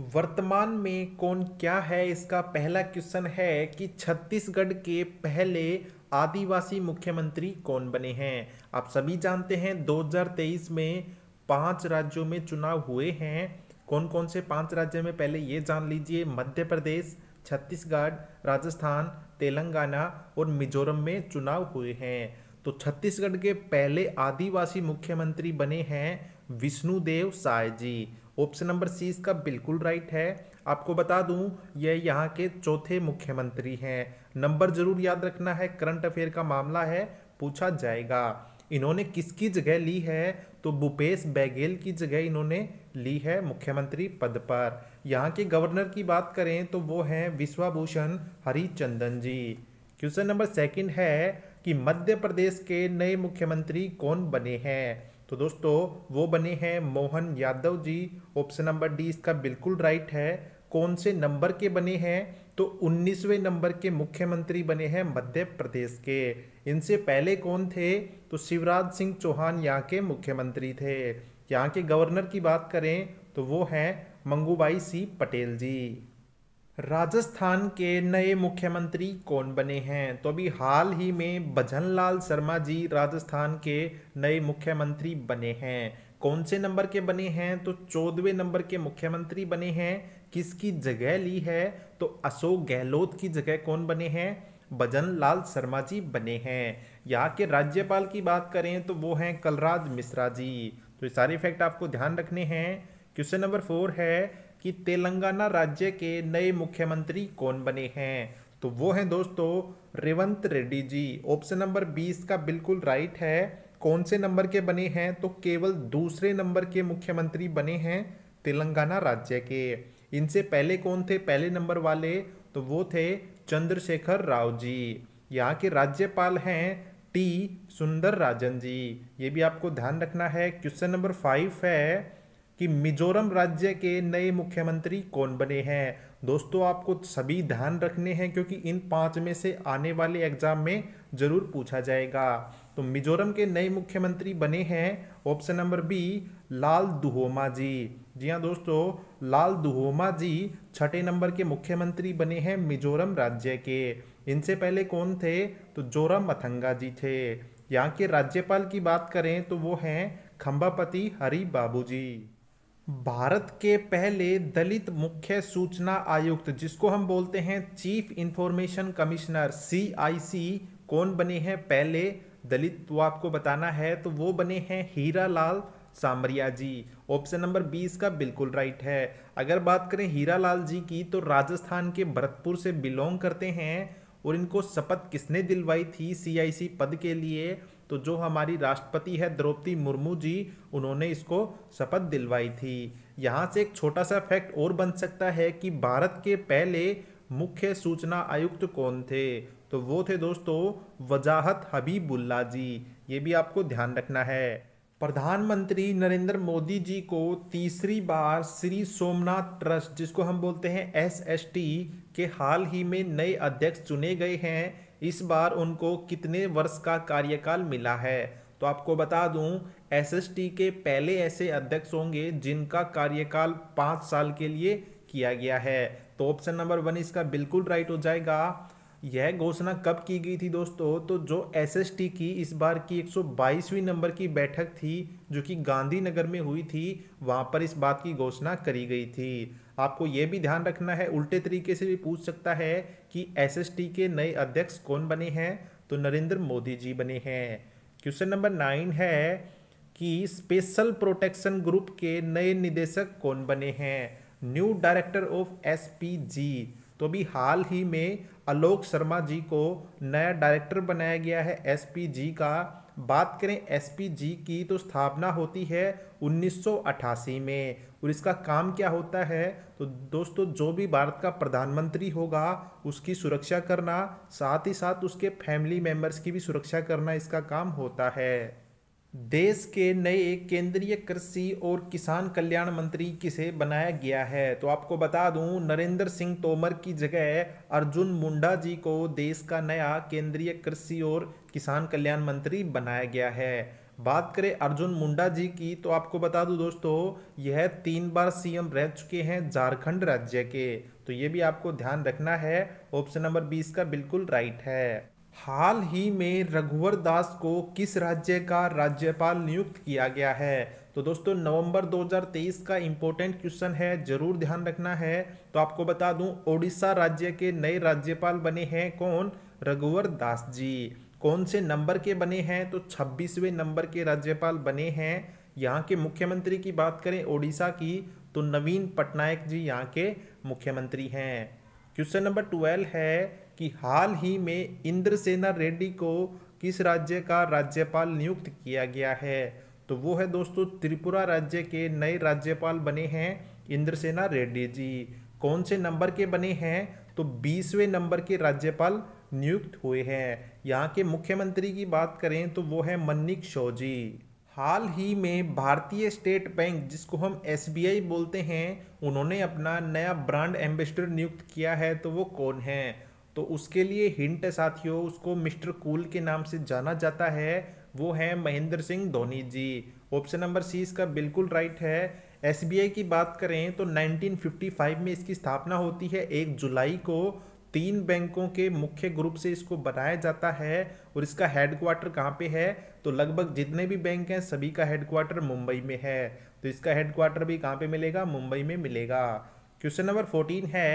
वर्तमान में कौन क्या है इसका पहला क्वेश्चन है कि छत्तीसगढ़ के पहले आदिवासी मुख्यमंत्री कौन बने हैं आप सभी जानते हैं 2023 में पांच राज्यों में चुनाव हुए हैं कौन कौन से पांच राज्य में पहले ये जान लीजिए मध्य प्रदेश छत्तीसगढ़ राजस्थान तेलंगाना और मिजोरम में चुनाव हुए हैं तो छत्तीसगढ़ के पहले आदिवासी मुख्यमंत्री बने हैं Vishnudeo Sai ji option number C इसका बिल्कुल राइट है आपको बता दूं ये यहाँ के चौथे मुख्यमंत्री हैं नंबर जरूर याद रखना है करंट अफेयर का मामला है पूछा जाएगा इन्होंने किसकी जगह ली है तो भूपेश बैगेल की जगह इन्होंने ली है मुख्यमंत्री पद पर यहाँ के गवर्नर की बात करें तो वो हैं Vishwabhushan Harichandan ji question number second है कि मध्य प्रदेश के नए मुख्यमंत्री कौन बने हैं तो दोस्तों वो बने हैं Mohan Yadav ji option number D इसका बिल्कुल राइट है कौन से नंबर के बने हैं तो 19वें नंबर के मुख्यमंत्री बने हैं मध्य प्रदेश के इनसे पहले कौन थे तो शिवराज सिंह चौहान यहाँ के मुख्यमंत्री थे यहाँ के गवर्नर की बात करें तो वो हैं मंगूबाई सी पटेल जी राजस्थान के नए मुख्यमंत्री कौन बने हैं तो अभी हाल ही में भजनलाल शर्मा जी राजस्थान के नए मुख्यमंत्री बने हैं कौन से नंबर के बने हैं तो चौदहवें नंबर के मुख्यमंत्री बने हैं किसकी जगह ली है तो अशोक गहलोत की जगह कौन बने हैं भजन लाल शर्मा जी बने हैं यहाँ के राज्यपाल की बात करें तो वो हैं कलराज मिश्रा जी तो ये सारे फैक्ट आपको ध्यान रखने हैं क्वेश्चन नंबर फोर है कि तेलंगाना राज्य के नए मुख्यमंत्री कौन बने हैं तो वो हैं दोस्तों रेवंत रेड्डी जी ऑप्शन नंबर बीस का बिल्कुल राइट है कौन से नंबर के बने हैं तो केवल दूसरे नंबर के मुख्यमंत्री बने हैं तेलंगाना राज्य के इनसे पहले कौन थे पहले नंबर वाले तो वो थे चंद्रशेखर राव जी यहाँ के राज्यपाल हैं टी सुंदर राजन जी ये भी आपको ध्यान रखना है क्वेश्चन नंबर फाइव है कि मिजोरम राज्य के नए मुख्यमंत्री कौन बने हैं दोस्तों आपको सभी ध्यान रखने हैं क्योंकि इन पांच में से आने वाले एग्जाम में जरूर पूछा जाएगा तो मिजोरम के नए मुख्यमंत्री बने हैं option number B Lal Duhoma ji जी हाँ दोस्तों लाल दुहोमा जी छठे नंबर के मुख्यमंत्री बने हैं मिजोरम राज्य के इनसे पहले कौन थे तो जोरम मथंगा जी थे यहाँ के राज्यपाल की बात करें तो वो हैं खम्बापति हरी बाबू जी भारत के पहले दलित मुख्य सूचना आयुक्त जिसको हम बोलते हैं चीफ इंफॉर्मेशन कमिश्नर सीआईसी कौन बने हैं पहले दलित तो आपको बताना है तो वो बने हैं हीरा लाल सामरिया जी ऑप्शन नंबर बीस का बिल्कुल राइट है अगर बात करें हीरा लाल जी की तो राजस्थान के भरतपुर से बिलोंग करते हैं और इनको शपथ किसने दिलवाई थी सीआईसी पद के लिए तो जो हमारी राष्ट्रपति है द्रौपदी मुर्मू जी उन्होंने इसको शपथ दिलवाई थी यहाँ से एक छोटा सा फैक्ट और बन सकता है कि भारत के पहले मुख्य सूचना आयुक्त कौन थे तो वो थे दोस्तों वजाहत हबीबुल्ला जी ये भी आपको ध्यान रखना है प्रधानमंत्री नरेंद्र मोदी जी को तीसरी बार श्री सोमनाथ ट्रस्ट जिसको हम बोलते हैं एस एस टी के हाल ही में नए अध्यक्ष चुने गए हैं इस बार उनको कितने वर्ष का कार्यकाल मिला है तो आपको बता दूं एसएसटी के पहले ऐसे अध्यक्ष होंगे जिनका कार्यकाल पाँच साल के लिए किया गया है तो ऑप्शन नंबर वन इसका बिल्कुल राइट हो जाएगा यह घोषणा कब की गई थी दोस्तों तो जो एसएसटी की इस बार की 122वीं नंबर की बैठक थी जो कि गांधीनगर में हुई थी वहां पर इस बात की घोषणा करी गई थी आपको ये भी ध्यान रखना है उल्टे तरीके से भी पूछ सकता है कि एसएसटी के नए अध्यक्ष कौन बने हैं तो नरेंद्र मोदी जी बने हैं क्वेश्चन नंबर नाइन है कि स्पेशल प्रोटेक्शन ग्रुप के नए निदेशक कौन बने हैं न्यू डायरेक्टर ऑफ जी तो अभी हाल ही में आलोक शर्मा जी को नया डायरेक्टर बनाया गया है एसपीजी का बात करें एसपीजी की तो स्थापना होती है 1988 में और इसका काम क्या होता है तो दोस्तों जो भी भारत का प्रधानमंत्री होगा उसकी सुरक्षा करना साथ ही साथ उसके फैमिली मेंबर्स की भी सुरक्षा करना इसका काम होता है देश के नए केंद्रीय कृषि और किसान कल्याण मंत्री किसे बनाया गया है तो आपको बता दूं नरेंद्र सिंह तोमर की जगह अर्जुन मुंडा जी को देश का नया केंद्रीय कृषि और किसान कल्याण मंत्री बनाया गया है बात करें अर्जुन मुंडा जी की तो आपको बता दूं दोस्तों यह तीन बार सीएम रह चुके हैं झारखंड राज्य के तो ये भी आपको ध्यान रखना है ऑप्शन नंबर बीस का बिल्कुल राइट है हाल ही में रघुवर दास को किस राज्य का राज्यपाल नियुक्त किया गया है तो दोस्तों नवंबर 2023 का इम्पोर्टेंट क्वेश्चन है जरूर ध्यान रखना है तो आपको बता दूं ओडिशा राज्य के नए राज्यपाल बने हैं कौन रघुवर दास जी कौन से नंबर के बने हैं तो 26वें नंबर के राज्यपाल बने हैं यहाँ के मुख्यमंत्री की बात करें ओडिशा की तो नवीन पटनायक जी यहाँ के मुख्यमंत्री हैं क्वेश्चन नंबर ट्वेल्व है कि हाल ही में इंद्रसेना रेड्डी को किस राज्य का राज्यपाल नियुक्त किया गया है तो वो है दोस्तों त्रिपुरा राज्य के नए राज्यपाल बने हैं इंद्रसेना रेड्डी जी कौन से नंबर के बने हैं तो बीसवें नंबर के राज्यपाल नियुक्त हुए हैं यहाँ के मुख्यमंत्री की बात करें तो वो है मन्निक शौजी हाल ही में भारतीय स्टेट बैंक जिसको हम एस बोलते हैं उन्होंने अपना नया ब्रांड एम्बेसडर नियुक्त किया है तो वो कौन है तो उसके लिए हिंट है साथियों उसको मिस्टर कूल के नाम से जाना जाता है वो है Mahendra Singh Dhoni ji option number C इसका बिल्कुल राइट है एस की बात करें तो 1955 में इसकी स्थापना होती है एक जुलाई को तीन बैंकों के मुख्य ग्रुप से इसको बनाया जाता है और इसका हेडक्वार्टर कहाँ पे है तो लगभग जितने भी बैंक हैं सभी का हेडक्वार्टर मुंबई में है तो इसका हेडक्वार्टर भी कहाँ पे मिलेगा मुंबई में मिलेगा क्वेश्चन नंबर फोर्टीन है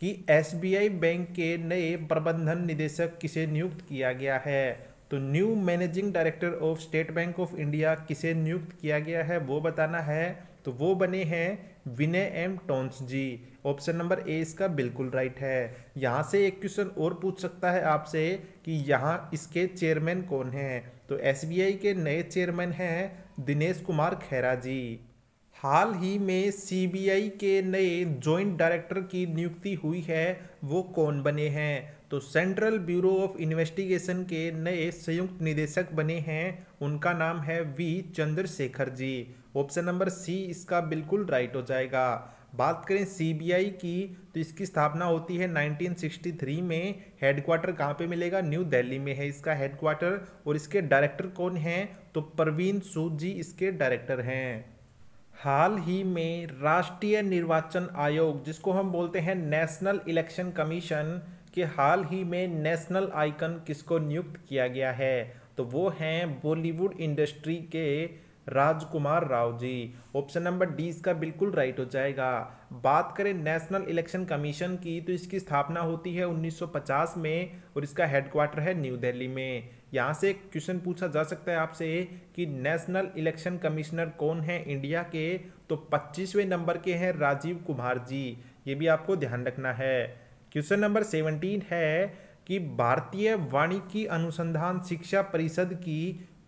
कि एसबीआई बैंक के नए प्रबंधन निदेशक किसे नियुक्त किया गया है तो new managing director of State Bank of India किसे नियुक्त किया गया है वो बताना है तो वो बने हैं Vinay M Tonse ji option number A इसका बिल्कुल राइट है यहाँ से एक क्वेश्चन और पूछ सकता है आपसे कि यहाँ इसके चेयरमैन कौन हैं तो एसबीआई के नए चेयरमैन हैं दिनेश कुमार खैरा जी हाल ही में सीबीआई के नए जॉइंट डायरेक्टर की नियुक्ति हुई है वो कौन बने हैं तो सेंट्रल ब्यूरो ऑफ इन्वेस्टिगेशन के नए संयुक्त निदेशक बने हैं उनका नाम है V Chandrashekhar ji option number C इसका बिल्कुल राइट हो जाएगा बात करें सीबीआई की तो इसकी स्थापना होती है 1963 में हेडक्वार्टर कहाँ पे मिलेगा न्यू दिल्ली में है इसका हेडक्वार्टर और इसके डायरेक्टर कौन हैं तो प्रवीण सूद जी इसके डायरेक्टर हैं हाल ही में राष्ट्रीय निर्वाचन आयोग जिसको हम बोलते हैं नेशनल इलेक्शन कमीशन के हाल ही में नेशनल आइकन किसको नियुक्त किया गया है तो वो हैं बॉलीवुड इंडस्ट्री के Rajkumar Rao ji option number D इसका बिल्कुल राइट हो जाएगा बात करें नेशनल इलेक्शन कमीशन की तो इसकी स्थापना होती है 1950 में और इसका हेडक्वार्टर है न्यू दिल्ली में यहाँ से क्वेश्चन पूछा जा सकता है आपसे कि नेशनल इलेक्शन कमिश्नर कौन है इंडिया के तो 25वें नंबर के हैं राजीव कुमार जी ये भी आपको ध्यान रखना है क्वेश्चन नंबर सेवनटीन है कि भारतीय वाणिज्य अनुसंधान शिक्षा परिषद की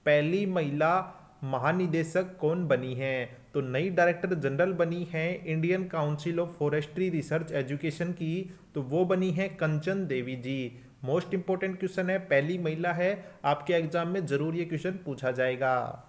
पहली महिला महानिदेशक कौन बनी हैं तो नई डायरेक्टर जनरल बनी हैं Indian Council of Forestry Research Education की तो वो बनी है Kanchan Devi ji most important question है पहली महिला है आपके एग्जाम में जरूर ये क्वेश्चन पूछा जाएगा